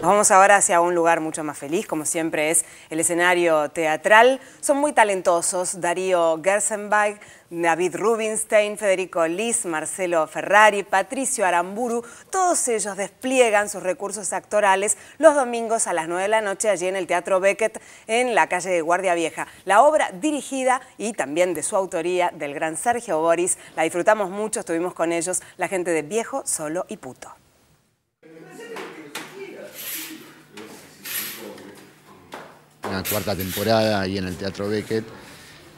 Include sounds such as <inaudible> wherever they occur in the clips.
vamos ahora hacia un lugar mucho más feliz, como siempre es el escenario teatral. Son muy talentosos Darío Gersenbach, David Rubinstein, Federico Liz, Marcelo Ferrari, Patricio Aramburu, todos ellos despliegan sus recursos actorales los domingos a las 9 de la noche allí en el Teatro Beckett en la calle de Guardia Vieja. La obra dirigida y también de su autoría del gran Sergio Boris, la disfrutamos mucho, estuvimos con ellos, la gente de Viejo, Solo y Puto. cuarta temporada ahí en el Teatro Beckett.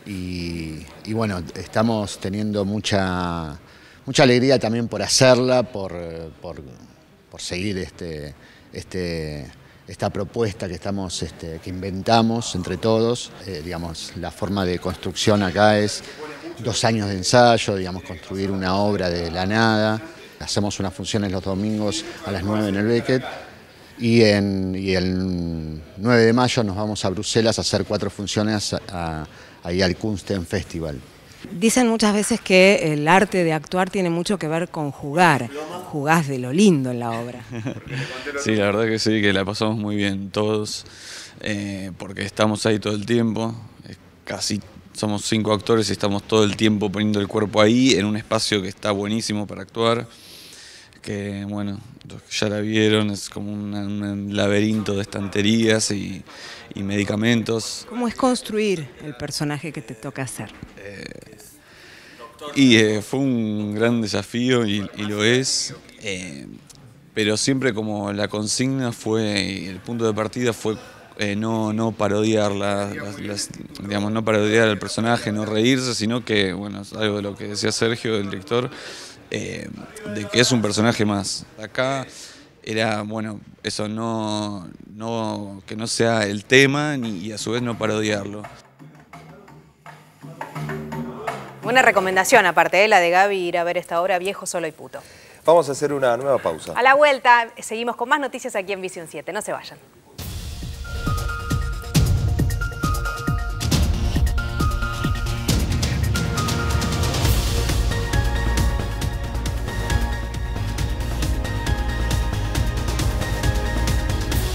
Y, bueno, estamos teniendo mucha, mucha alegría también por hacerla, por, seguir este, este, esta propuesta que, estamos, este, que inventamos entre todos. Eh, digamos, la forma de construcción acá es dos años de ensayo, digamos, construir una obra de la nada. Hacemos unas funciones los domingos a las 9 en el Beckett y, en, y el 9 de mayo nos vamos a Bruselas a hacer cuatro funciones ahí al Kunsten Festival. Dicen muchas veces que el arte de actuar tiene mucho que ver con jugar. Jugás de lo lindo en la obra. <laughs> Sí, la verdad que sí, que la pasamos muy bien todos, eh, porque estamos ahí todo el tiempo. Casi somos cinco actores y estamos todo el tiempo poniendo el cuerpo ahí, en un espacio que está buenísimo para actuar que bueno, ya la vieron, es como un laberinto de estanterías y, medicamentos. ¿Cómo es construir el personaje que te toca hacer? Eh, y eh, fue un gran desafío y, lo es, eh, pero siempre como la consigna fue, el punto de partida fue eh, no, no parodiar las, digamos, no parodiar al personaje, no reírse, sino que, bueno, es algo de lo que decía Sergio, el director, eh, de que es un personaje más. Acá era, bueno, eso no, que no sea el tema y a su vez no parodiarlo. Una recomendación, aparte de eh, la de Gaby, ir a ver esta obra Viejo, Solo y Puto. Vamos a hacer una nueva pausa. A la vuelta, seguimos con más noticias aquí en Visión 7. No se vayan.